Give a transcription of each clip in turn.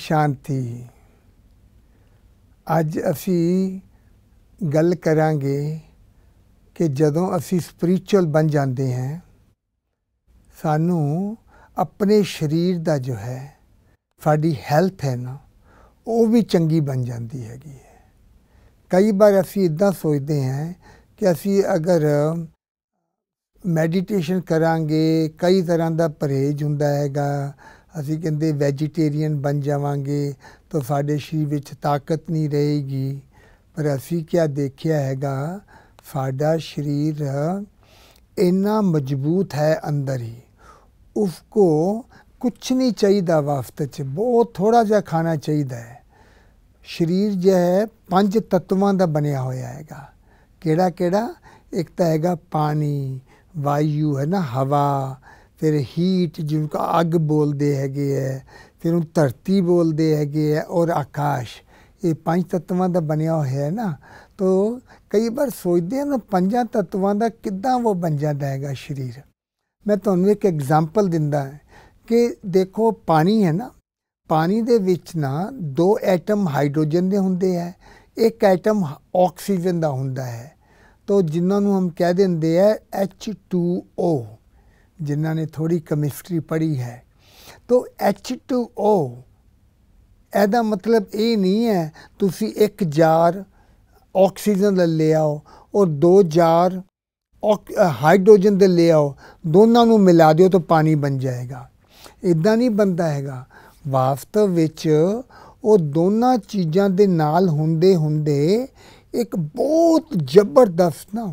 ਸ਼ਾਂਤੀ ਅੱਜ ਅਸੀਂ ਗੱਲ ਕਰਾਂਗੇ ਕਿ ਜਦੋਂ ਅਸੀਂ ਸਪਿਰਚੁਅਲ ਬਣ ਜਾਂਦੇ ਹਾਂ ਸਾਨੂੰ ਆਪਣੇ ਸਰੀਰ ਦਾ ਜੋ ਹੈ ਸਾਡੀ ਹੈਲਥ ਹੈ ਨਾ ਉਹ ਵੀ ਚੰਗੀ ਬਣ ਜਾਂਦੀ ਹੈਗੀ ਹੈ ਕਈ ਵਾਰ ਅਸੀਂ ਇਦਾਂ ਸੋਚਦੇ ਹਾਂ ਕਿ ਅਸੀਂ ਅਗਰ ਮੈਡੀਟੇਸ਼ਨ ਕਰਾਂਗੇ ਕਈ ਤਰ੍ਹਾਂ ਦਾ ਪਰਹੇਜ਼ ਹੁੰਦਾ ਹੈਗਾ ਅਸੀਂ ਕਹਿੰਦੇ ਵੈਜੀਟੇਰੀਅਨ ਬਣ ਜਾਵਾਂਗੇ ਤਾਂ ਸਾਡੇ ਸਰੀਰ ਵਿੱਚ ਤਾਕਤ ਨਹੀਂ ਰਹੇਗੀ ਪਰ ਅਸੀਂ ਕੀ ਦੇਖਿਆ ਹੈਗਾ ਸਾਡਾ ਸਰੀਰ ਇੰਨਾ ਮਜ਼ਬੂਤ ਹੈ ਅੰਦਰ ਹੀ ਉਸ ਕੋ ਕੁਛ ਨਹੀਂ ਚਾਹੀਦਾ ਵਾਫਤ ਚ ਬਹੁਤ ਥੋੜਾ ਜਿਹਾ ਖਾਣਾ ਚਾਹੀਦਾ ਹੈ ਸਰੀਰ ਜੋ ਹੈ ਪੰਜ ਤੱਤਾਂ ਦਾ ਬਣਿਆ ਹੋਇਆ ਹੈਗਾ ਕਿਹੜਾ ਕਿਹੜਾ ਇੱਕ ਤਾਂ ਹੈਗਾ ਪਾਣੀ ਵਾਯੂ ਹੈ ਨਾ ਹਵਾ ਫਿਰ ਹੀਟ ਜਿਹਨੂੰ ਕਾ ਅੱਗ ਬੋਲਦੇ ਹੈਗੇ ਐ ਫਿਰ ਉਹ ਧਰਤੀ ਬੋਲਦੇ ਹੈਗੇ ਐ ਔਰ ਆਕਾਸ਼ ਇਹ ਪੰਜ ਤਤਵਾਂ ਦਾ ਬਣਿਆ ਹੋਇਆ ਹੈ ਨਾ ਤੋ ਕਈ ਵਾਰ ਸੋਚਦੇ ਹਾਂ ਪੰਜਾਂ ਤਤਵਾਂ ਦਾ ਕਿੱਦਾਂ ਉਹ ਬਣ ਜਾਂਦਾ ਹੈਗਾ ਸਰੀਰ ਮੈਂ ਤੁਹਾਨੂੰ ਇੱਕ ਐਗਜ਼ਾਮਪਲ ਦਿੰਦਾ ਹਾਂ ਕਿ ਦੇਖੋ ਪਾਣੀ ਹੈ ਨਾ ਪਾਣੀ ਦੇ ਵਿੱਚ ਨਾ ਦੋ ਐਟਮ ਹਾਈਡਰੋਜਨ ਦੇ ਹੁੰਦੇ ਆ ਇੱਕ ਐਟਮ ਆਕਸੀਜਨ ਦਾ ਹੁੰਦਾ ਹੈ ਤੋ ਜਿਨ੍ਹਾਂ ਨੂੰ ਹਮ ਕਹਿ ਦਿੰਦੇ ਆ H2O ਜਿਨ੍ਹਾਂ ਨੇ ਥੋੜੀ ਕੈਮਿਸਟਰੀ ਪੜ੍ਹੀ ਹੈ ਤਾਂ H2O ਇਹਦਾ ਮਤਲਬ ਇਹ ਨਹੀਂ ਹੈ ਤੁਸੀਂ ਇੱਕ ਜਾਰ ਆਕਸੀਜਨ ਦਾ ਲੈ ਆਓ ਔਰ ਦੋ ਜਾਰ ਹਾਈਡਰੋਜਨ ਦੇ ਲੈ ਆਓ ਦੋਨਾਂ ਨੂੰ ਮਿਲਾ ਦਿਓ ਤਾਂ ਪਾਣੀ ਬਣ ਜਾਏਗਾ ਇਦਾਂ ਨਹੀਂ ਬਣਦਾ ਹੈਗਾ ਵਾਸਤਵ ਵਿੱਚ ਉਹ ਦੋਨਾਂ ਚੀਜ਼ਾਂ ਦੇ ਨਾਲ ਹੁੰਦੇ ਹੁੰਦੇ ਇੱਕ ਬਹੁਤ ਜ਼ਬਰਦਸਤ ਨਾ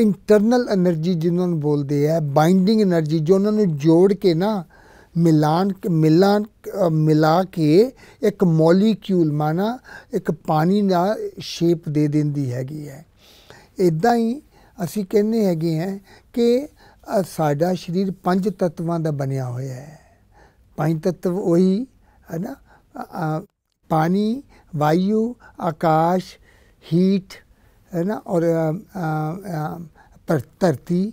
ਇੰਟਰਨਲ એનર્ਜੀ ਜਿਹਨਾਂ ਨੂੰ ਬੋਲਦੇ ਆ ਬਾਈਂਡਿੰਗ એનર્ਜੀ ਜੋ ਉਹਨਾਂ ਨੂੰ ਜੋੜ ਕੇ ਨਾ ਮਿਲਾਨ ਮਿਲਾਨ ਮਿਲਾ ਕੇ ਇੱਕ ਮੋਲੀਕਿਊਲ ਮਾਨਾ ਇੱਕ ਪਾਣੀ ਦਾ ਸ਼ੇਪ ਦੇ ਦਿੰਦੀ ਹੈਗੀ ਹੈ ਇਦਾਂ ਹੀ ਅਸੀਂ ਕਹਿੰਦੇ ਹੈਗੇ ਆ ਕਿ ਸਾਡਾ ਸਰੀਰ ਪੰਜ ਤੱਤਵਾਂ ਦਾ ਬਣਿਆ ਹੋਇਆ ਹੈ ਪੰਜ ਤੱਤਵ ਉਹੀ ਹੈ ਨਾ ਪਾਣੀ ਵਾਯੂ ਆਕਾਸ਼ ਹੀਟ ਹੈ ਨਾ ਔਰ ਧਰਤੀ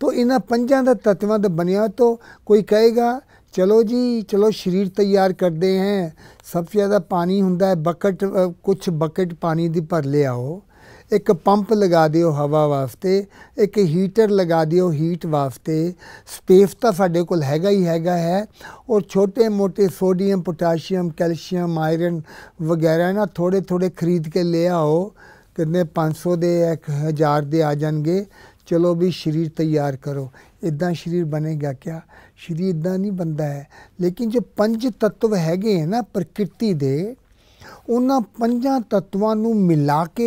ਤੋਂ ਇਹਨਾਂ ਪੰਜਾਂ ਦਾ ਤਤਵਾਂ ਦਾ ਬਣਿਆ ਤੋਂ ਕੋਈ ਕਹੇਗਾ ਚਲੋ ਜੀ ਚਲੋ ਸ਼ਰੀਰ ਤਿਆਰ ਕਰਦੇ ਹਾਂ ਸਭ ਤੋਂ ਜ਼ਿਆਦਾ ਪਾਣੀ ਹੁੰਦਾ ਹੈ ਬਕਟ ਕੁਝ ਬਕਟ ਪਾਣੀ ਦੀ ਭਰ ਲਿਆਓ ਇੱਕ ਪੰਪ ਲਗਾ ਦਿਓ ਹਵਾ ਵਾਸਤੇ ਇੱਕ ਹੀਟਰ ਲਗਾ ਦਿਓ ਹੀਟ ਵਾਸਤੇ ਸਪੇਸ ਤਾਂ ਸਾਡੇ ਕੋਲ ਹੈਗਾ ਹੀ ਹੈਗਾ ਹੈ ਔਰ ਛੋਟੇ-ਮੋਟੇ ਸੋਡੀਅਮ ਪੋਟਾਸ਼ੀਅਮ ਕੈਲਸ਼ੀਅਮ ਆਇਰਨ ਵਗੈਰਾ ਨਾ ਥੋੜੇ-ਥੋੜੇ ਖਰੀਦ ਕੇ ਲੈ ਆਓ ਕਿੰਨੇ 500 ਦੇ 1000 ਦੇ ਆ ਜਾਣਗੇ ਚਲੋ ਵੀ ਸਰੀਰ ਤਿਆਰ ਕਰੋ ਇਦਾਂ ਸਰੀਰ ਬਣੇਗਾ ਕਿਆ ਸਰੀਰ ਇਦਾਂ ਨਹੀਂ ਬੰਦਾ ਹੈ ਲੇਕਿਨ ਜੋ ਪੰਜ ਤੱਤਵ ਹੈਗੇ ਨਾ ਪ੍ਰਕਿਰਤੀ ਦੇ ਉਹਨਾਂ ਪੰਜਾਂ ਤੱਤਵਾਂ ਨੂੰ ਮਿਲਾ ਕੇ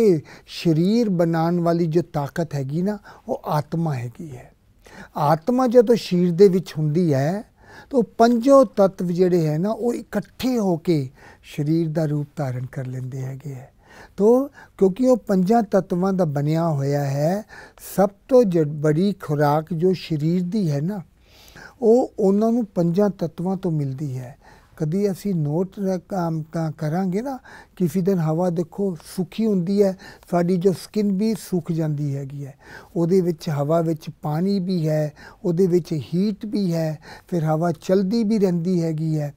ਸਰੀਰ ਬਣਾਉਣ ਵਾਲੀ ਜੋ ਤਾਕਤ ਹੈਗੀ ਨਾ ਉਹ ਆਤਮਾ ਹੈਗੀ ਹੈ ਆਤਮਾ ਜਦੋਂ ਸਰੀਰ ਦੇ ਵਿੱਚ ਹੁੰਦੀ ਹੈ ਤਾਂ ਪੰਜੋ ਤੱਤਵ ਜਿਹੜੇ ਹੈ ਨਾ ਉਹ ਇਕੱਠੇ ਹੋ ਕੇ ਸਰੀਰ ਦਾ ਰੂਪ ਧਾਰਨ ਕਰ ਲੈਂਦੇ ਹੈਗੇ ਹੈ ਤੋਂ ਕਿਉਂਕਿ ਉਹ ਪੰਜਾਂ ਤਤਵਾਂ ਦਾ ਬਣਿਆ ਹੋਇਆ ਹੈ ਸਭ ਤੋਂ ਬੜੀ ਖੁਰਾਕ ਜੋ ਸਰੀਰ ਦੀ ਹੈ ਨਾ ਉਹ ਉਹਨਾਂ ਨੂੰ ਪੰਜਾਂ ਤਤਵਾਂ ਤੋਂ ਮਿਲਦੀ ਹੈ ਕਦੀ ਅਸੀਂ ਨੋਟ ਕੰਮ ਕਰਾਂਗੇ ਨਾ ਕਿਸੇ ਦਿਨ ਹਵਾ ਦੇਖੋ ਸੁੱਕੀ ਹੁੰਦੀ ਹੈ ਸਾਡੀ ਜੋ ਸਕਿਨ ਵੀ ਸੁੱਕ ਜਾਂਦੀ ਹੈਗੀ ਹੈ ਉਹਦੇ ਵਿੱਚ ਹਵਾ ਵਿੱਚ ਪਾਣੀ ਵੀ ਹੈ ਉਹਦੇ ਵਿੱਚ ਹੀਟ ਵੀ ਹੈ ਫਿਰ ਹਵਾ ਚਲਦੀ ਵੀ ਰਹਿੰਦੀ ਹੈਗੀ ਹੈ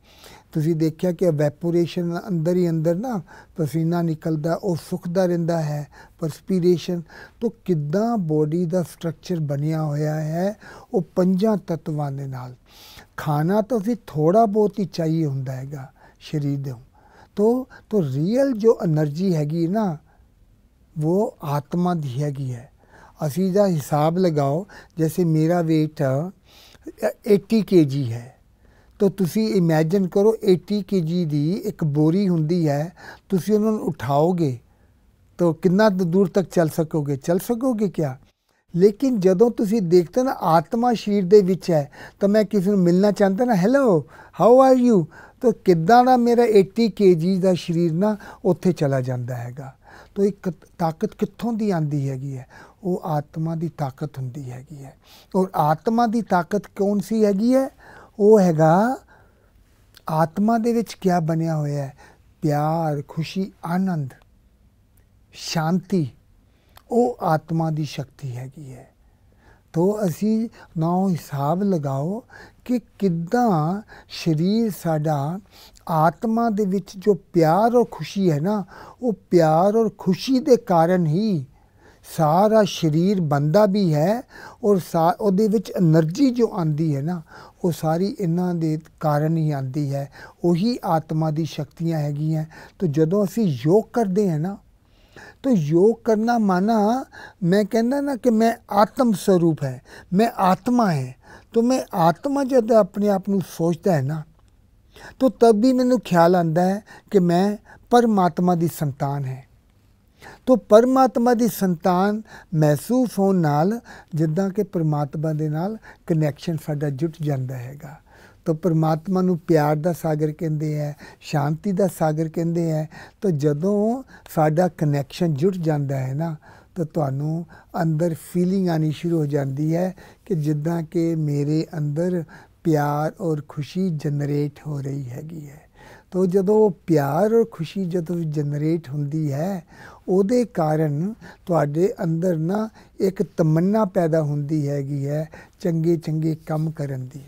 ਤੁਸੀਂ ਦੇਖਿਆ ਕਿ ਵੈਪੋਰੇਸ਼ਨ ਅੰਦਰ ਹੀ ਅੰਦਰ ਨਾ ਪਸੀਨਾ ਨਿਕਲਦਾ ਉਹ ਸੁੱਕਦਾ ਰਹਿੰਦਾ ਹੈ ਪਰਸਪੀਰੇਸ਼ਨ ਤੋਂ ਕਿੱਦਾਂ ਬੋਡੀ ਦਾ ਸਟਰਕਚਰ ਬਣਿਆ ਹੋਇਆ ਹੈ ਉਹ ਪੰਜਾਂ ਤਤਵਾਂ ਦੇ ਨਾਲ ਖਾਣਾ ਤਾਂ ਵੀ ਥੋੜਾ ਬਹੁਤ ਹੀ ਚਾਹੀਏ ਹੁੰਦਾ ਹੈਗਾ ਸਰੀਰ ਦੇ ਤੋਂ ਤੋਂ ਰੀਅਲ ਜੋ એનર્ਜੀ ਹੈਗੀ ਨਾ ਉਹ ਆਤਮਾ ਦੀ ਹੈਗੀ ਹੈ ਅਸੀਂ ਦਾ ਹਿਸਾਬ ਲਗਾਓ ਜੈਸੇ ਮੇਰਾ weight 80 kg ਹੈ ਤਾਂ ਤੁਸੀਂ ਇਮੇਜਿਨ ਕਰੋ 80 kg ਦੀ ਇੱਕ ਬੋਰੀ ਹੁੰਦੀ ਹੈ ਤੁਸੀਂ ਉਹਨਾਂ ਨੂੰ ਉਠਾਓਗੇ ਤਾਂ ਕਿੰਨਾ ਦੂਰ ਤੱਕ ਚੱਲ ਸਕੋਗੇ ਚੱਲ ਸਕੋਗੇ ਕਿਆ ਲੇਕਿਨ ਜਦੋਂ ਤੁਸੀਂ ਦੇਖਦੇ ਨਾ ਆਤਮਾ ਸ਼ਰੀਰ ਦੇ ਵਿੱਚ ਹੈ ਤਾਂ ਮੈਂ ਕਿਸੇ ਨੂੰ ਮਿਲਣਾ ਚਾਹੁੰਦਾ ਨਾ ਹੈਲੋ ਹਾਊ ਆਰ ਯੂ ਤਾਂ ਕਿੱਦਾਂ ਦਾ ਮੇਰਾ 80 kg ਦਾ ਸ਼ਰੀਰ ਨਾ ਉੱਥੇ ਚਲਾ ਜਾਂਦਾ ਹੈਗਾ ਤਾਂ ਇੱਕ ਤਾਕਤ ਕਿੱਥੋਂ ਦੀ ਆਂਦੀ ਹੈਗੀ ਹੈ ਉਹ ਆਤਮਾ ਦੀ ਤਾਕਤ ਹੁੰਦੀ ਹੈਗੀ ਹੈ ਔਰ ਆਤਮਾ ਦੀ ਤਾਕਤ ਕੌਣ ਸੀ ਹੈਗੀ ਹੈ ਉਹ ਹੈਗਾ ਆਤਮਾ ਦੇ ਵਿੱਚ ਕੀ ਬਣਿਆ ਹੋਇਆ ਹੈ ਪਿਆਰ ਖੁਸ਼ੀ ਆਨੰਦ ਸ਼ਾਂਤੀ ਉਹ ਆਤਮਾ ਦੀ ਸ਼ਕਤੀ ਹੈਗੀ ਹੈ ਤੋ ਅਸੀਂ ਨਾਉ ਹਿਸਾਬ ਲਗਾਓ ਕਿ ਕਿੱਦਾਂ ਸਰੀਰ ਸਾਡਾ ਆਤਮਾ ਦੇ ਵਿੱਚ ਜੋ ਪਿਆਰ ਔਰ ਖੁਸ਼ੀ ਹੈ ਨਾ ਉਹ ਪਿਆਰ ਔਰ ਖੁਸ਼ੀ ਦੇ ਕਾਰਨ ਹੀ ਸਾਰਾ ਸਰੀਰ ਬੰਦਾ ਵੀ ਹੈ ਔਰ ਉਹਦੇ ਵਿੱਚ એનર્ਜੀ ਜੋ ਆਂਦੀ ਹੈ ਨਾ ਉਹ ਸਾਰੀ ਇਹਨਾਂ ਦੇ ਕਾਰਨ ਹੀ ਆਂਦੀ ਹੈ ਉਹੀ ਆਤਮਾ ਦੀ ਸ਼ਕਤੀਆਂ ਹੈਗੀਆਂ ਤਾਂ ਜਦੋਂ ਅਸੀਂ ਯੋਗ ਕਰਦੇ ਹਾਂ ਨਾ ਤਾਂ ਯੋਗ ਕਰਨਾ ਮਾਨਾ ਮੈਂ ਕਹਿੰਦਾ ਨਾ ਕਿ ਮੈਂ ਆਤਮ ਸਰੂਪ ਹੈ ਮੈਂ ਆਤਮਾ ਹੈ ਤਾਂ ਮੈਂ ਆਤਮਾ ਜਦ ਆਪਣੇ ਆਪ ਨੂੰ ਸੋਚਦਾ ਹੈ ਨਾ ਤਾਂ ਤਬ ਵੀ ਮੈਨੂੰ ਖਿਆਲ ਆਂਦਾ ਹੈ ਕਿ ਮੈਂ ਪਰਮਾਤਮਾ ਦੀ ਸੰਤਾਨ ਹੈ ਤੋ ਪਰਮਾਤਮਾ ਦੀ ਸੰਤਾਨ ਮਹਿਸੂਸ ਹੋਣ ਨਾਲ ਜਿੱਦਾਂ ਕਿ ਪਰਮਾਤਮਾ ਦੇ ਨਾਲ ਕਨੈਕਸ਼ਨ ਸਾਡਾ ਜੁਟ ਜਾਂਦਾ ਹੈਗਾ ਤੋ ਪਰਮਾਤਮਾ ਨੂੰ ਪਿਆਰ ਦਾ ਸਾਗਰ ਕਹਿੰਦੇ ਆ ਸ਼ਾਂਤੀ ਦਾ ਸਾਗਰ ਕਹਿੰਦੇ ਆ ਤੋ ਜਦੋਂ ਸਾਡਾ ਕਨੈਕਸ਼ਨ ਜੁਟ ਜਾਂਦਾ ਹੈ ਨਾ ਤੋ ਤੁਹਾਨੂੰ ਅੰਦਰ ਫੀਲਿੰਗ ਆਣੀ ਸ਼ੁਰੂ ਹੋ ਜਾਂਦੀ ਹੈ ਕਿ ਜਿੱਦਾਂ ਕਿ ਮੇਰੇ ਅੰਦਰ ਪਿਆਰ ਔਰ ਖੁਸ਼ੀ ਜਨਰੇਟ ਹੋ ਰਹੀ ਹੈਗੀ ਹੈ ਤੋ ਜਦੋਂ ਪਿਆਰ ਔਰ ਖੁਸ਼ੀ ਜਦੋਂ ਜਨਰੇਟ ਹੁੰਦੀ ਹੈ ਉਹਦੇ ਕਾਰਨ ਤੁਹਾਡੇ ਅੰਦਰ ਨਾ ਇੱਕ ਤਮੰਨਾ ਪੈਦਾ ਹੁੰਦੀ ਹੈਗੀ ਹੈ ਚੰਗੇ ਚੰਗੇ ਕੰਮ ਕਰਨ ਦੀ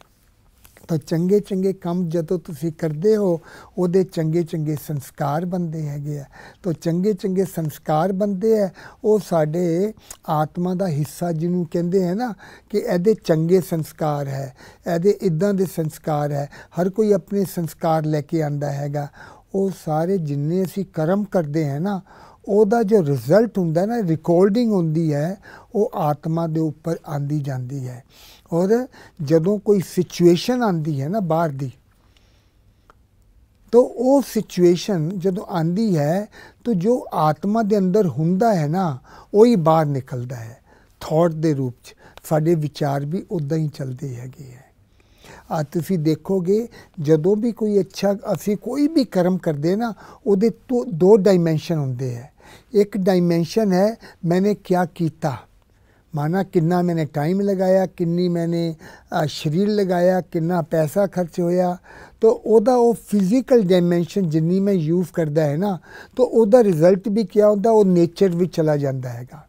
ਤਾਂ ਚੰਗੇ ਚੰਗੇ ਕੰਮ ਜਦੋਂ ਤੁਸੀਂ ਕਰਦੇ ਹੋ ਉਹਦੇ ਚੰਗੇ ਚੰਗੇ ਸੰਸਕਾਰ ਬੰਦੇ ਹੈਗੇ ਆ ਤਾਂ ਚੰਗੇ ਚੰਗੇ ਸੰਸਕਾਰ ਬੰਦੇ ਆ ਉਹ ਸਾਡੇ ਆਤਮਾ ਦਾ ਹਿੱਸਾ ਜਿਹਨੂੰ ਕਹਿੰਦੇ ਹੈ ਨਾ ਕਿ ਇਹਦੇ ਚੰਗੇ ਸੰਸਕਾਰ ਹੈ ਇਹਦੇ ਇਦਾਂ ਦੇ ਸੰਸਕਾਰ ਹੈ ਹਰ ਕੋਈ ਆਪਣੇ ਸੰਸਕਾਰ ਲੈ ਕੇ ਆਂਦਾ ਹੈਗਾ ਉਹ ਸਾਰੇ ਜਿੰਨੇ ਅਸੀਂ ਕਰਮ ਕਰਦੇ ਹੈ ਨਾ ਉਹਦਾ ਜੋ ਰਿਜ਼ਲਟ ਹੁੰਦਾ ਨਾ ਰਿਕਾਰਡਿੰਗ ਹੁੰਦੀ ਹੈ ਉਹ ਆਤਮਾ ਦੇ ਉੱਪਰ ਆਂਦੀ ਜਾਂਦੀ ਹੈ ਔਰ ਜਦੋਂ ਕੋਈ ਸਿਚੁਏਸ਼ਨ ਆਂਦੀ ਹੈ ਨਾ ਬਾਹਰ ਦੀ ਤਾਂ ਉਹ ਸਿਚੁਏਸ਼ਨ ਜਦੋਂ ਆਂਦੀ ਹੈ ਤਾਂ ਜੋ ਆਤਮਾ ਦੇ ਅੰਦਰ ਹੁੰਦਾ ਹੈ ਨਾ ਉਹ ਹੀ ਬਾਹਰ ਨਿਕਲਦਾ ਹੈ ਥਾਟ ਦੇ ਰੂਪ 'ਚ ਸਾਡੇ ਵਿਚਾਰ ਵੀ ਉਦਾਂ ਹੀ ਚੱਲਦੇ ਹੈਗੇ ਹੈ ਆ ਤੁਸੀਂ ਦੇਖੋਗੇ ਜਦੋਂ ਵੀ ਕੋਈ ਅੱਛਾ ਅਸੀਂ ਕੋਈ ਵੀ ਕਰਮ ਕਰਦੇ ਨਾ ਉਹਦੇ ਦੋ ਡਾਈਮੈਂਸ਼ਨ ਹੁੰਦੇ ਹੈ ਇੱਕ ਡਾਈਮੈਂਸ਼ਨ ਹੈ ਮੈਨੇ ਕੀ ਕੀਤਾ ਮਾਨਾ ਕਿੰਨਾ ਮੈਨੇ ਟਾਈਮ ਲਗਾਇਆ ਕਿੰਨੀ ਮੈਨੇ ਸਰੀਰ ਲਗਾਇਆ ਕਿੰਨਾ ਪੈਸਾ ਖਰਚ ਹੋਇਆ ਤਾਂ ਉਹਦਾ ਉਹ ਫਿਜ਼ੀਕਲ ਡਾਈਮੈਂਸ਼ਨ ਜਿੰਨੀ ਮੈਂ ਯੂਜ਼ ਕਰਦਾ ਹੈ ਨਾ ਤਾਂ ਉਹਦਾ ਰਿਜ਼ਲਟ ਵੀ ਕੀ ਹੁੰਦਾ ਉਹ ਨੇਚਰ ਵਿੱਚ ਚਲਾ ਜਾਂਦਾ ਹੈਗਾ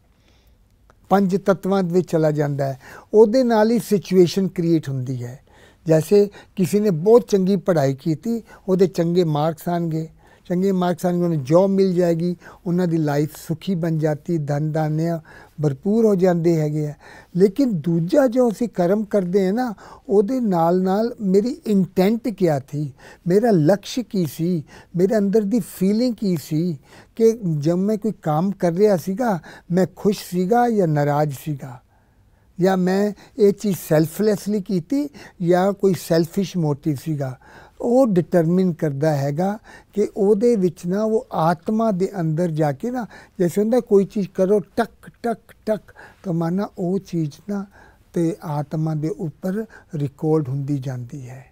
ਪੰਜ ਤਤਵਾਂ ਦੇ ਵਿੱਚ ਚਲਾ ਜਾਂਦਾ ਹੈ ਉਹਦੇ ਨਾਲ ਹੀ ਸਿਚੁਏਸ਼ਨ ਕ੍ਰੀਏਟ ਹੁੰਦੀ ਹੈ ਜੈਸੇ ਕਿਸੇ ਨੇ ਬਹੁਤ ਚੰਗੀ ਪੜ੍ਹਾਈ ਕੀਤੀ ਉਹਦੇ ਚੰਗੇ ਮਾਰਕਸ ਆਣਗੇ ਚੰਗੇ ਮਾਰਕਸਾਂ ਨੂੰ उन्हें ਮਿਲ ਜਾਏਗੀ ਉਹਨਾਂ ਦੀ ਲਾਈਫ ਸੁਖੀ ਬਣ ਜਾਂਦੀ ਧਨ ਦਾਨੇ ਭਰਪੂਰ ਹੋ ਜਾਂਦੇ ਹੈਗੇ ਆ ਲੇਕਿਨ ਦੂਜਾ ਜੋ ਅਸੀਂ ਕਰਮ ਕਰਦੇ ਆ ਨਾ ਉਹਦੇ ਨਾਲ ਨਾਲ ਮੇਰੀ ਇੰਟੈਂਟ ਕੀ ਥੀ ਮੇਰਾ ਲਕਸ਼ ਕੀ ਸੀ ਮੇਰੇ ਅੰਦਰ ਦੀ ਫੀਲਿੰਗ ਕੀ ਸੀ ਕਿ ਜਦ ਮੈਂ ਕੋਈ ਕੰਮ ਕਰ ਰਿਹਾ ਸੀਗਾ ਮੈਂ ਖੁਸ਼ ਸੀਗਾ ਜਾਂ ਨਾਰਾਜ਼ ਸੀਗਾ ਜਾਂ ਮੈਂ ਇਹ ਚੀਜ਼ ਸੈਲਫਲੈਸਲੀ ਕੀਤੀ ਜਾਂ ਕੋਈ ਸੈਲਫਿਸ਼ ਮੋਟਿਵ ਸੀਗਾ ਉਹ ਡਿਟਰਮਿਨ ਕਰਦਾ ਹੈਗਾ ਕਿ ਉਹਦੇ ਵਿੱਚ ਨਾ ਉਹ ਆਤਮਾ ਦੇ ਅੰਦਰ ਜਾ ਕੇ ਨਾ ਜੈਸੇ ਹੁੰਦਾ ਕੋਈ ਚੀਜ਼ ਕਰੋ ਟਕ ਟਕ ਟਕ ਤਾਂ ਮਾਨਾ ਉਹ ਚੀਜ਼ ਨਾ ਤੇ ਆਤਮਾ ਦੇ ਉੱਪਰ ਰਿਕਾਰਡ ਹੁੰਦੀ ਜਾਂਦੀ ਹੈ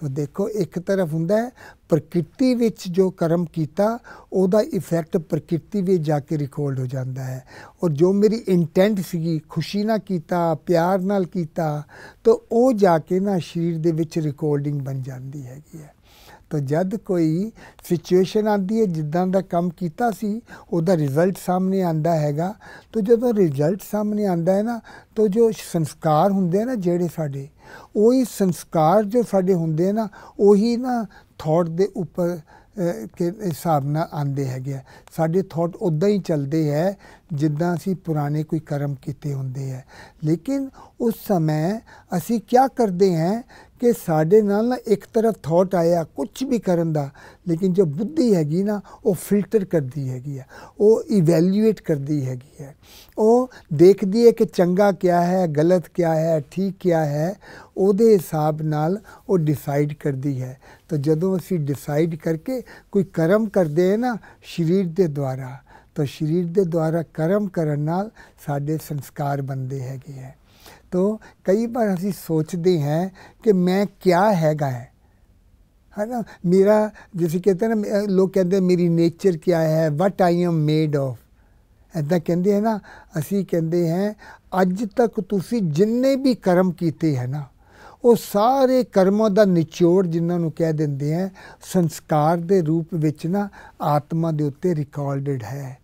ਤਾਂ ਦੇਖੋ ਇੱਕ ਤਰਫ ਹੁੰਦਾ ਹੈ ਪ੍ਰਕਿਰਤੀ ਵਿੱਚ ਜੋ ਕਰਮ ਕੀਤਾ ਉਹਦਾ ਇਫੈਕਟ ਪ੍ਰਕਿਰਤੀ ਵਿੱਚ ਜਾ ਕੇ ਰਿਕਾਰਡ ਹੋ ਜਾਂਦਾ ਹੈ ਔਰ ਜੋ ਮੇਰੀ ਇੰਟੈਂਟ ਸੀਗੀ ਖੁਸ਼ੀ ਨਾਲ ਕੀਤਾ ਪਿਆਰ ਨਾਲ ਕੀਤਾ ਤਾਂ ਉਹ ਜਾ ਕੇ ਨਾ ਸਰੀਰ ਦੇ ਵਿੱਚ ਰਿਕਾਰਡਿੰਗ ਬਣ ਜਾਂਦੀ ਹੈਗੀ ਹੈ ਤਾਂ ਜਦ ਕੋਈ ਸਿਚੁਏਸ਼ਨ ਆਂਦੀ ਹੈ ਜਿੱਦਾਂ ਦਾ ਕੰਮ ਕੀਤਾ ਸੀ ਉਹਦਾ ਰਿਜ਼ਲਟ ਸਾਹਮਣੇ ਆਂਦਾ ਹੈਗਾ ਤਾਂ ਜਦੋਂ ਰਿਜ਼ਲਟ ਸਾਹਮਣੇ ਆਂਦਾ ਹੈ ਨਾ ਤਾਂ ਜੋ ਸੰਸਕਾਰ ਹੁੰਦੇ ਨੇ ਨਾ ਜਿਹੜੇ ਸਾਡੇ ਉਹੀ ਸੰਸਕਾਰ ਜੋ ਸਾਡੇ ਹੁੰਦੇ ਨੇ ਨਾ ਉਹੀ ਨਾ ਥੌਟ ਦੇ ਉੱਪਰ ਕੇ ਹਿਸਾਬ ਨਾਲ ਆਂਦੇ ਹੈਗੇ ਸਾਡੇ ਥੌਟ ਉਦਾਂ ਹੀ ਚੱਲਦੇ ਹੈ ਜਿੱਦਾਂ ਅਸੀਂ ਪੁਰਾਣੇ ਕੋਈ ਕਰਮ ਕੀਤੇ ਹੁੰਦੇ ਹੈ ਲੇਕਿਨ ਉਸ ਸਮੇਂ ਅਸੀਂ ਕੀ ਕਰਦੇ ਹਾਂ ਕਿ ਸਾਡੇ ਨਾਲ ਨਾ ਇੱਕ ਤਰਫ ਥੌਟ ਆਇਆ ਕੁਝ ਵੀ ਕਰਨ ਦਾ ਲੇਕਿਨ ਜੋ ਬੁੱਧੀ ਹੈਗੀ ਨਾ ਉਹ ਫਿਲਟਰ ਕਰਦੀ ਹੈਗੀ ਆ ਉਹ ਇਵੈਲਿਊਏਟ ਕਰਦੀ ਹੈਗੀ ਹੈ ਉਹ ਦੇਖਦੀ ਹੈ ਕਿ ਚੰਗਾ ਕੀ ਹੈ ਗਲਤ ਕੀ ਹੈ ਠੀਕ ਕੀ ਹੈ ਉਹਦੇ ਹਿਸਾਬ ਨਾਲ ਉਹ ਡਿਸਾਈਡ ਕਰਦੀ ਹੈ ਤਾਂ ਜਦੋਂ ਅਸੀਂ ਡਿਸਾਈਡ ਕਰਕੇ ਕੋਈ ਕਰਮ ਕਰਦੇ ਹੈ ਨਾ ਸਰੀਰ ਦੇ ਦੁਆਰਾ ਤਾਂ ਸਰੀਰ ਦੇ ਦੁਆਰਾ ਕਰਮ ਕਰਨ ਨਾਲ ਸਾਡੇ ਸੰਸਕਾਰ ਬੰਦੇ ਹੈਗੇ ਆ ਤੋਂ ਕਈ ਵਾਰ ਅਸੀਂ ਸੋਚਦੇ ਹਾਂ ਕਿ ਮੈਂ ਕਿਆ ਹੈਗਾ ਹੈ ਹੈ ਨਾ ਮੇਰਾ ਜਿਵੇਂ ਕਹਿੰਦੇ ਨਾ ਲੋਕ ਕਹਿੰਦੇ ਮੇਰੀ ਨੇਚਰ ਕਿਆ ਹੈ what I am made of ਐਦਾਂ ਕਹਿੰਦੇ ਹੈ ਨਾ ਅਸੀਂ ਕਹਿੰਦੇ ਹਾਂ ਅੱਜ ਤੱਕ ਤੁਸੀਂ ਜਿੰਨੇ ਵੀ ਕਰਮ ਕੀਤੇ ਹੈ ਨਾ ਉਹ ਸਾਰੇ ਕਰਮਾਂ ਦਾ ਨਿਚੋੜ ਜਿਨ੍ਹਾਂ ਨੂੰ ਕਹਿ ਦਿੰਦੇ ਆ ਸੰਸਕਾਰ ਦੇ ਰੂਪ ਵਿੱਚ ਨਾ ਆਤਮਾ ਦੇ ਉੱਤੇ ਰਿਕਾਰਡਡ ਹੈ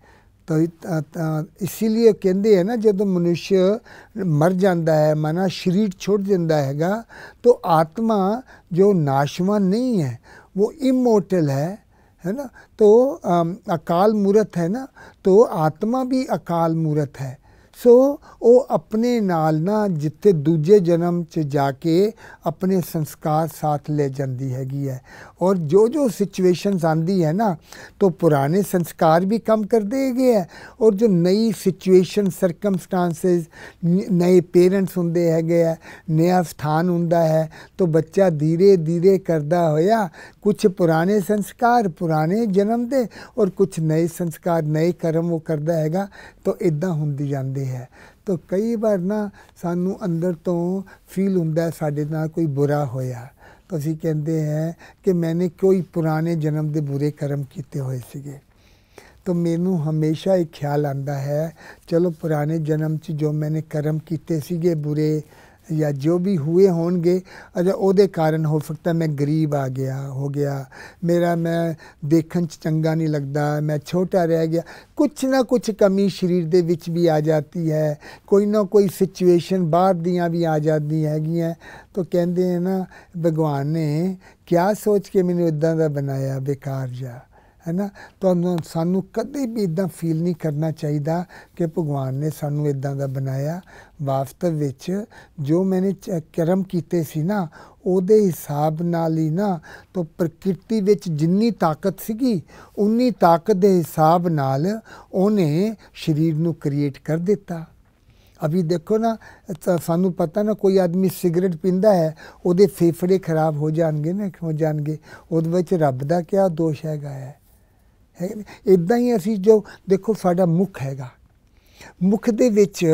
तो इसीलिए ਕਹਿੰਦੇ ਹੈ ਨਾ ਜਦੋਂ मनुष्य मर जाता है ਮਾਨਾ शरीर ਛੁੱਟ ਜਾਂਦਾ है तो आत्मा जो नाशवान नहीं है वो इमोटल है है ना तो अकाल मूर्त है ना तो आत्मा भी अकाल मूर्त है ਸੋ ਉਹ ਆਪਣੇ ਨਾਲ ਨਾ ਜਿੱਥੇ ਦੂਜੇ ਜਨਮ 'ਚ ਜਾ ਕੇ ਆਪਣੇ ਸੰਸਕਾਰ ਸਾਥ ਲੈ ਜਾਂਦੀ ਹੈਗੀ ਹੈ ਔਰ ਜੋ ਜੋ ਸਿਚੁਏਸ਼ਨਸ ਆਂਦੀ ਹੈ ਨਾ ਤੋ ਪੁਰਾਣੇ ਸੰਸਕਾਰ ਵੀ ਕੰਮ ਕਰਦੇ ਹੈਗੇ ਹੈ ਔਰ ਜੋ ਨਈ ਸਿਚੁਏਸ਼ਨ ਸਰਕਮਸਟੈਂਸਸ ਨਏ ਪੇਰੈਂਟਸ ਹੁੰਦੇ ਹੈਗੇ ਹੈ ਨਿਆ ਸਥਾਨ ਹੁੰਦਾ ਹੈ ਤੋ ਬੱਚਾ ਧੀਰੇ ਧੀਰੇ ਕਰਦਾ ਹੋਇਆ ਕੁਝ ਪੁਰਾਣੇ ਸੰਸਕਾਰ ਪੁਰਾਣੇ ਜਨਮ ਦੇ ਔਰ ਕੁਝ ਨਏ ਸੰਸਕਾਰ ਨਏ ਕਰਮ ਉਹ ਕਰਦਾ ਹੈਗਾ ਤੋ ਇਦਾਂ ਹੁੰਦੀ ਜਾਂਦੇ ਹੈ ਤਾਂ ਕਈ ਵਾਰ ਨਾ ਸਾਨੂੰ ਅੰਦਰ ਤੋਂ ਫੀਲ ਹੁੰਦਾ ਸਾਡੇ ਨਾਲ ਕੋਈ ਬੁਰਾ ਹੋਇਆ ਤਾਂ ਅਸੀਂ ਕਹਿੰਦੇ ਹਾਂ ਕਿ ਮੈਨੇ ਕੋਈ ਪੁਰਾਣੇ ਜਨਮ ਦੇ ਬੁਰੇ ਕਰਮ ਕੀਤੇ ਹੋਏ ਸੀਗੇ ਤਾਂ ਮੈਨੂੰ ਹਮੇਸ਼ਾ ਇਹ ਖਿਆਲ ਆਂਦਾ ਹੈ ਚਲੋ ਪੁਰਾਣੇ ਜਨਮ 'ਚ ਜੋ ਮੈਨੇ ਕਰਮ ਕੀਤੇ ਸੀਗੇ ਬੁਰੇ ਜਾਂ ਜੋ ਵੀ ਹੋਏ ਹੋਣਗੇ ਅਜਾ ਉਹਦੇ ਕਾਰਨ ਹੋ ਸਕਦਾ ਮੈਂ ਗਰੀਬ ਆ ਗਿਆ ਹੋ ਗਿਆ ਮੇਰਾ ਮੈਂ ਦੇਖਣ ਚ ਚੰਗਾ ਨਹੀਂ ਲੱਗਦਾ ਮੈਂ ਛੋਟਾ ਰਹਿ ਗਿਆ ਕੁਛ ਨਾ ਕੁਛ ਕਮੀ ਸਰੀਰ ਦੇ ਵਿੱਚ ਵੀ ਆ ਜਾਂਦੀ ਹੈ ਕੋਈ ਨਾ ਕੋਈ ਸਿਚੁਏਸ਼ਨ ਬਾਹਰ ਦੀਆਂ ਵੀ ਆ ਜਾਂਦੀ ਹੈਗੀਆਂ ਤਾਂ ਕਹਿੰਦੇ ਹੈ ਨਾ ਭਗਵਾਨ ਨੇ ਕਿਆ ਸੋਚ ਕੇ ਮੈਨੂੰ ਇਦਾਂ ਦਾ ਬਣਾਇਆ ਬੇਕਾਰ ਜਾ ਹੈ ਨਾ ਤੁਹਾਨੂੰ ਸਾਨੂੰ ਕਦੇ ਵੀ ਇਦਾਂ ਫੀਲ ਨਹੀਂ ਕਰਨਾ ਚਾਹੀਦਾ ਕਿ ਭਗਵਾਨ ਨੇ ਸਾਨੂੰ ਇਦਾਂ ਦਾ ਬਣਾਇਆ ਵਾਸਤਵ ਵਿੱਚ ਜੋ ਮੈਨੇ ਕਰਮ ਕੀਤੇ ਸੀ ਨਾ ਉਹਦੇ ਹਿਸਾਬ ਨਾਲ ਹੀ ਨਾ ਤੋਂ ਪ੍ਰਕਿਰਤੀ ਵਿੱਚ ਜਿੰਨੀ ਤਾਕਤ ਸੀਗੀ ਉਨੀ ਤਾਕਤ ਦੇ ਹਿਸਾਬ ਨਾਲ ਉਹਨੇ ਸਰੀਰ ਨੂੰ ਕ੍ਰੀਏਟ ਕਰ ਦਿੱਤਾ ਅਭੀ ਦੇਖੋ ਨਾ ਸਾਨੂੰ ਪਤਾ ਨਾ ਕੋਈ ਆਦਮੀ ਸਿਗਰਟ ਪੀਂਦਾ ਹੈ ਉਹਦੇ ਫੇਫੜੇ ਖਰਾਬ ਹੋ ਜਾਣਗੇ ਨਾ ਹੋ ਜਾਣਗੇ ਉਹਦੇ ਵਿੱਚ ਰੱਬ ਦਾ ਕੀ ਦੋਸ਼ ਹੈਗਾ ਹੈ ਹੈਗਾ ਇਦਾਂ ਹੀ ਅਸੀਂ ਜੋ ਦੇਖੋ ਸਾਡਾ ਮੁਖ ਹੈਗਾ ਮੁਖ ਦੇ ਵਿੱਚ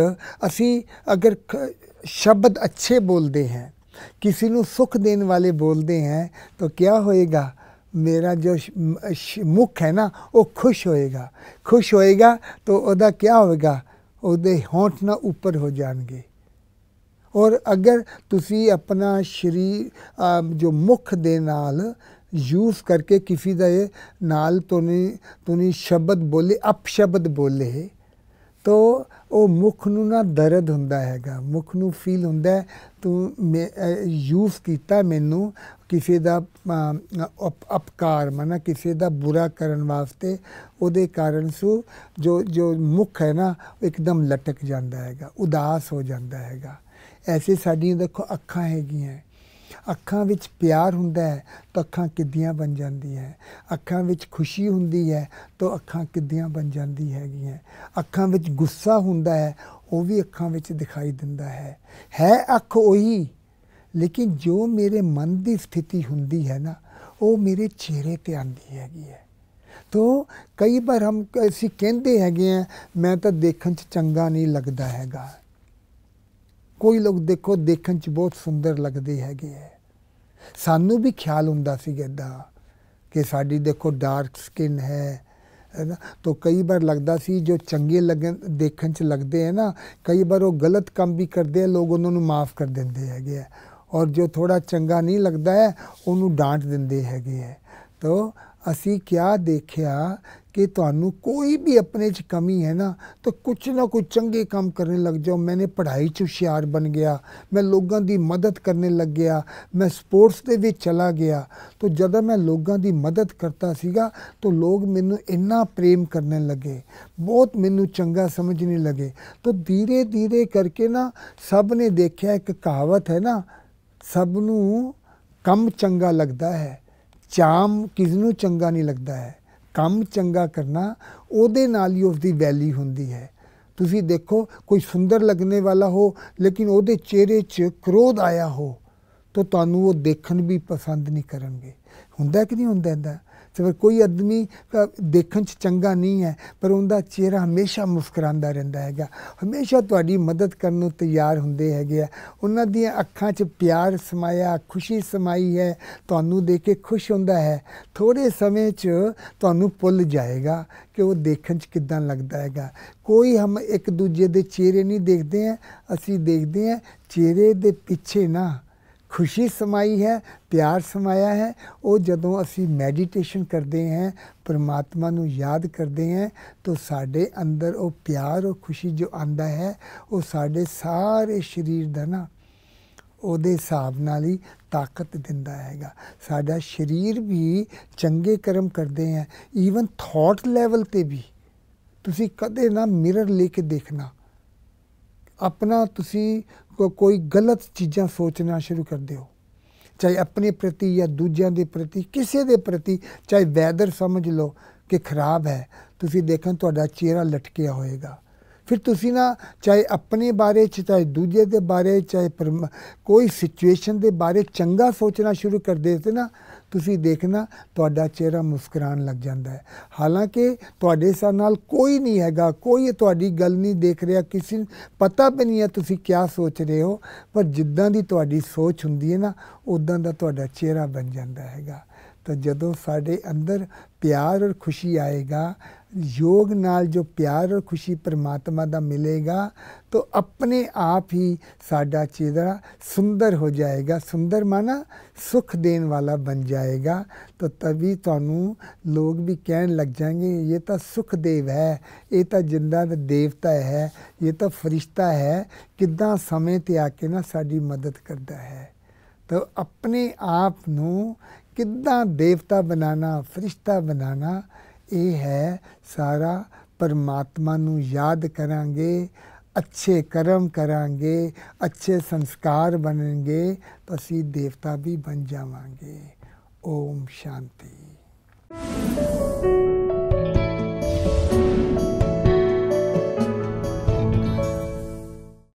ਅਸੀਂ ਅਗਰ ਸ਼ਬਦ ਅੱਛੇ ਬੋਲਦੇ ਹਾਂ ਕਿਸੇ ਨੂੰ ਸੁਖ ਦੇਣ ਵਾਲੇ ਬੋਲਦੇ ਹਾਂ ਤਾਂ ਕੀ ਹੋਏਗਾ ਮੇਰਾ ਜੋ ਮੁਖ ਹੈ ਨਾ ਉਹ ਖੁਸ਼ ਹੋਏਗਾ ਖੁਸ਼ ਹੋਏਗਾ ਤਾਂ ਉਹਦਾ ਕੀ ਹੋਏਗਾ ਉਹਦੇ ਹੋਂਠ ਨਾ ਉੱਪਰ ਹੋ ਜਾਣਗੇ ਔਰ ਅਗਰ ਤੁਸੀਂ ਆਪਣਾ ਸ਼ਰੀਰ ਜੋ ਮੁਖ ਦੇ ਨਾਲ ਯੂਜ਼ ਕਰਕੇ किसी ਦਾ ਨਾਲ ਤੁਨੀ ਤੁਨੀ ਸ਼ਬਦ ਬੋਲੇ ਅਪਸ਼ਬਦ ਬੋਲੇ ਤੋ ਉਹ ਮੁਖ ਨੂੰ ਨਾ ਦਰਦ ਹੁੰਦਾ ਹੈਗਾ ਮੁਖ ਨੂੰ ਫੀਲ ਹੁੰਦਾ ਤੂੰ ਯੂਜ਼ ਕੀਤਾ ਮੈਨੂੰ ਕਿਸੇ ਦਾ ਅਪਕਾਰ ਮਨਾ ਕਿਸੇ ਦਾ ਬੁਰਾ ਕਰਨ ਵਾਸਤੇ ਉਹਦੇ ਕਾਰਨ ਸੋ ਜੋ ਜੋ ਮੁਖ ਹੈ ਨਾ ਇੱਕਦਮ ਲਟਕ ਜਾਂਦਾ ਹੈਗਾ ਉਦਾਸ ਹੋ ਜਾਂਦਾ ਹੈਗਾ ਐਸੇ ਸਾਡੀਆਂ ਦੇਖੋ ਅੱਖਾਂ ਹੈਗੀਆਂ ਅੱਖਾਂ ਵਿੱਚ ਪਿਆਰ ਹੁੰਦਾ ਹੈ ਤਾਂ ਅੱਖਾਂ ਕਿੱਦੀਆਂ ਬਣ ਜਾਂਦੀ ਹੈ ਅੱਖਾਂ ਵਿੱਚ ਖੁਸ਼ੀ ਹੁੰਦੀ ਹੈ ਤਾਂ ਅੱਖਾਂ ਕਿੱਦੀਆਂ ਬਣ ਜਾਂਦੀ ਹੈਗੀਆਂ ਅੱਖਾਂ ਵਿੱਚ ਗੁੱਸਾ ਹੁੰਦਾ ਹੈ ਉਹ ਵੀ ਅੱਖਾਂ ਵਿੱਚ ਦਿਖਾਈ ਦਿੰਦਾ ਹੈ ਹੈ ਅੱਖ ਉਹੀ ਲੇਕਿਨ ਜੋ ਮੇਰੇ ਮਨ ਦੀ ਸਥਿਤੀ ਹੁੰਦੀ ਹੈ ਨਾ ਉਹ ਮੇਰੇ ਚਿਹਰੇ ਤੇ ਆਂਦੀ ਹੈਗੀ ਹੈ ਤੋ ਕਈ ਵਾਰ ਹਮ ਅਸੀਂ ਕਹਿੰਦੇ ਹੈਗੇ ਆ ਮੈਂ ਤਾਂ ਦੇਖਣ 'ਚ ਚੰਗਾ ਨਹੀਂ ਲੱਗਦਾ ਹੈਗਾ ਕੋਈ ਲੋਕ ਦੇਖੋ ਦੇਖਣ 'ਚ ਬਹੁਤ ਸੁੰਦਰ ਲੱਗਦੇ ਹੈਗੇ ਐ ਸਾਨੂੰ ਵੀ ਖਿਆਲ ਹੁੰਦਾ ਸੀ ਕਿਦਾਂ ਕਿ ਸਾਡੀ ਦੇਖੋ ਡਾਰਕ ਸਕਿਨ ਹੈ ਨਾ ਤਾਂ ਕਈ ਵਾਰ ਲੱਗਦਾ ਸੀ ਜੋ ਚੰਗੇ ਲੱਗਣ ਦੇਖਣ 'ਚ ਲੱਗਦੇ ਹੈ ਨਾ ਕਈ ਵਾਰ ਉਹ ਗਲਤ ਕੰਮ ਵੀ ਕਰਦੇ ਐ ਲੋਕ ਉਹਨਾਂ ਨੂੰ ਮਾਫ ਕਰ ਦਿੰਦੇ ਹੈਗੇ ਐ ਔਰ ਜੋ ਥੋੜਾ ਚੰਗਾ ਨਹੀਂ ਲੱਗਦਾ ਹੈ ਉਹਨੂੰ ਡਾਂਟ ਦਿੰਦੇ ਹੈਗੇ ਐ ਤਾਂ ਅਸੀਂ ਕਿਆ ਦੇਖਿਆ ਕਿ ਤੁਹਾਨੂੰ ਕੋਈ ਵੀ ਆਪਣੇ ਚ ਕਮੀ ਹੈ ਨਾ ਤਾਂ ਕੁਝ ਨਾ ਕੋਈ ਚੰਗੇ ਕੰਮ ਕਰਨ ਲੱਗ ਜਾਓ ਮੈਨੇ ਪੜ੍ਹਾਈ ਚ ਹੁਸ਼ਿਆਰ ਬਣ ਗਿਆ ਮੈਂ ਲੋਕਾਂ ਦੀ ਮਦਦ ਕਰਨ ਲੱਗ ਗਿਆ ਮੈਂ ਸਪੋਰਟਸ ਦੇ ਵਿੱਚ ਚਲਾ ਗਿਆ ਤਾਂ ਜਦੋਂ ਮੈਂ ਲੋਕਾਂ ਦੀ ਮਦਦ ਕਰਤਾ ਸੀਗਾ ਤਾਂ ਲੋਕ ਮੈਨੂੰ ਇੰਨਾ ਪ੍ਰੇਮ ਕਰਨ ਲੱਗੇ ਬਹੁਤ ਮੈਨੂੰ ਚੰਗਾ ਸਮਝਣੇ ਲੱਗੇ ਤਾਂ ਧੀਰੇ ਧੀਰੇ ਕਰਕੇ ਨਾ ਸਭ ਨੇ ਦੇਖਿਆ ਇੱਕ ਕਹਾਵਤ ਹੈ ਨਾ ਸਭ ਨੂੰ ਕੰਮ ਚੰਗਾ ਲੱਗਦਾ ਹੈ ਚਾਮ ਕਿਸ ਨੂੰ ਚੰਗਾ ਨਹੀਂ ਲੱਗਦਾ ਹੈ ਕੰਮ ਚੰਗਾ ਕਰਨਾ ਉਹਦੇ ਨਾਲ ਹੀ ਉਸਦੀ ਵੈਲੀ ਹੁੰਦੀ ਹੈ ਤੁਸੀਂ ਦੇਖੋ ਕੋਈ ਸੁੰਦਰ ਲੱਗਣੇ ਵਾਲਾ ਹੋ ਲੇਕਿਨ ਉਹਦੇ ਚਿਹਰੇ 'ਚ ਕ੍ਰੋਧ ਆਇਆ ਹੋ ਤਾਂ ਤੁਹਾਨੂੰ ਉਹ ਦੇਖਣ ਵੀ ਪਸੰਦ ਨਹੀਂ ਕਰਨਗੇ ਹੁੰਦਾ ਕਿ ਨਹੀਂ ਹੁੰਦਾ ਇਹਦਾ ਤੇ ਫਿਰ ਕੋਈ ਆਦਮੀ ਦੇਖਣ 'ਚ ਚੰਗਾ ਨਹੀਂ ਹੈ ਪਰ ਉਹਦਾ ਚਿਹਰਾ ਹਮੇਸ਼ਾ ਮੁਸਕਰਾਉਂਦਾ ਰਹਿੰਦਾ ਹੈਗਾ ਹਮੇਸ਼ਾ ਤੁਹਾਡੀ ਮਦਦ ਕਰਨ ਨੂੰ ਤਿਆਰ ਹੁੰਦੇ ਹੈਗੇ ਆ ਉਹਨਾਂ ਦੀਆਂ ਅੱਖਾਂ 'ਚ ਪਿਆਰ ਸਮਾਇਆ ਖੁਸ਼ੀ ਸਮਾਈ ਹੈ ਤੁਹਾਨੂੰ ਦੇਖ ਕੇ ਖੁਸ਼ ਹੁੰਦਾ ਹੈ ਥੋੜੇ ਸਮੇਂ 'ਚ ਤੁਹਾਨੂੰ ਭੁੱਲ ਜਾਏਗਾ ਕਿ ਉਹ ਦੇਖਣ 'ਚ ਕਿਦਾਂ ਲੱਗਦਾ ਹੈਗਾ ਕੋਈ ਹਮ ਇੱਕ ਦੂਜੇ ਦੇ ਚਿਹਰੇ ਨਹੀਂ ਦੇਖਦੇ ਆ ਅਸੀਂ ਦੇਖਦੇ ਆ ਚਿਹਰੇ ਦੇ ਪਿੱਛੇ ਨਾ ਖੁਸ਼ੀ ਸਮਾਈ ਹੈ ਪਿਆਰ ਸਮਾਇਆ ਹੈ ਉਹ ਜਦੋਂ ਅਸੀਂ ਮੈਡੀਟੇਸ਼ਨ ਕਰਦੇ ਹਾਂ ਪਰਮਾਤਮਾ ਨੂੰ ਯਾਦ ਕਰਦੇ ਹਾਂ ਤਾਂ ਸਾਡੇ ਅੰਦਰ ਉਹ ਪਿਆਰ ਉਹ ਖੁਸ਼ੀ ਜੋ ਆਂਦਾ ਹੈ ਉਹ ਸਾਡੇ ਸਾਰੇ ਸਰੀਰ ਦਾ ਨਾ ਉਹਦੇ ਹਿਸਾਬ ਨਾਲ ਹੀ ਤਾਕਤ ਦਿੰਦਾ ਹੈਗਾ ਸਾਡਾ ਸਰੀਰ ਵੀ ਚੰਗੇ ਕਰਮ ਕਰਦੇ ਆ ਈਵਨ ਥਾਟ ਲੈਵਲ ਤੇ ਵੀ ਤੁਸੀਂ ਕਦੇ ਨਾ ਮਿਰਰ ਲੈ ਕੇ ਦੇਖਣਾ ਆਪਣਾ ਤੁਸੀਂ ਕੋਈ ਗਲਤ ਚੀਜ਼ਾਂ ਸੋਚਣਾ ਸ਼ੁਰੂ ਕਰ ਦਿਓ ਚਾਹੇ ਆਪਣੇ ਪ੍ਰਤੀ ਜਾਂ ਦੂਜਿਆਂ ਦੇ ਪ੍ਰਤੀ ਕਿਸੇ ਦੇ ਪ੍ਰਤੀ ਚਾਹੇ ਵੈਦਰ ਸਮਝ ਲਓ ਕਿ ਖਰਾਬ ਹੈ ਤੁਸੀਂ ਦੇਖਣ ਤੁਹਾਡਾ ਚਿਹਰਾ ਲਟਕਿਆ ਹੋਏਗਾ ਫਿਰ ਤੁਸੀਂ ਨਾ ਚਾਹੇ ਆਪਣੇ ਬਾਰੇ ਚ ਚਾਹੇ ਦੂਜੇ ਦੇ ਬਾਰੇ ਚਾਹੇ ਕੋਈ ਸਿਚੁਏਸ਼ਨ ਦੇ ਬਾਰੇ ਚੰਗਾ ਸੋਚਣਾ ਸ਼ੁਰੂ ਕਰ ਦੇਤੇ ਨਾ ਤੁਸੀਂ ਦੇਖਣਾ ਤੁਹਾਡਾ ਚਿਹਰਾ ਮੁਸਕਰਾਣ ਲੱਗ ਜਾਂਦਾ ਹੈ ਹਾਲਾਂਕਿ ਤੁਹਾਡੇ ਨਾਲ ਕੋਈ ਨਹੀਂ ਹੈਗਾ ਕੋਈ ਤੁਹਾਡੀ ਗੱਲ ਨਹੀਂ ਦੇਖ ਰਿਹਾ ਕਿਸੇ ਪਤਾ ਵੀ ਨਹੀਂ ਹੈ ਤੁਸੀਂ ਕੀ ਸੋਚ ਰਹੇ ਹੋ ਪਰ ਜਿੱਦਾਂ ਦੀ ਤੁਹਾਡੀ ਸੋਚ ਹੁੰਦੀ ਹੈ ਨਾ ਉਦਾਂ ਦਾ ਤੁਹਾਡਾ ਚਿਹਰਾ ਬਣ ਜਾਂਦਾ ਹੈਗਾ ਤਾਂ ਜਦੋਂ ਸਾਡੇ ਅੰਦਰ ਪਿਆਰ ਔਰ ਖੁਸ਼ੀ ਆਏਗਾ योग ਨਾਲ ਜੋ ਪਿਆਰ ਔਰ ਖੁਸ਼ੀ ਪਰਮਾਤਮਾ ਦਾ ਮਿਲੇਗਾ ਤੋ ਆਪਣੇ ਆਪ ਹੀ ਸਾਡਾ ਚਿਹਰਾ ਸੁੰਦਰ ਹੋ ਜਾਏਗਾ ਸੁੰਦਰ ਮਾਨਾ ਸੁਖ ਦੇਣ ਵਾਲਾ ਬਣ ਜਾਏਗਾ ਤੋ ਤਵੀ ਤੁਹਾਨੂੰ ਲੋਕ ਵੀ ਕਹਿਣ ਲੱਗ ਜਾਣਗੇ ਇਹ ਤਾਂ ਸੁਖਦੇਵ ਹੈ ਇਹ ਤਾਂ ਜਿੰਦਾ ਦਾ ਦੇਵਤਾ ਹੈ ਇਹ ਤਾਂ ਫਰਿਸ਼ਤਾ ਹੈ ਕਿੱਦਾਂ ਸਮੇਂ ਤੇ ਆ ਕੇ ਨਾ ਸਾਡੀ ਮਦਦ ਕਰਦਾ ਹੈ ਤੋ ਆਪਣੇ ਆਪ ਨੂੰ ਕਿੱਦਾਂ ਦੇਵਤਾ ਬਣਾਣਾ ਫਰਿਸ਼ਤਾ ਬਣਾਣਾ ਇਹ ਹੈ ਸਾਰਾ ਪਰਮਾਤਮਾ ਨੂੰ ਯਾਦ ਕਰਾਂਗੇ ਅੱਛੇ ਕਰਮ ਕਰਾਂਗੇ ਅੱਛੇ ਸੰਸਕਾਰ ਬਣਨਗੇ ਤਸੀਂ ਦੇਵਤਾ ਵੀ ਬਣ ਜਾਵਾਂਗੇ ਓਮ ਸ਼ਾਂਤੀ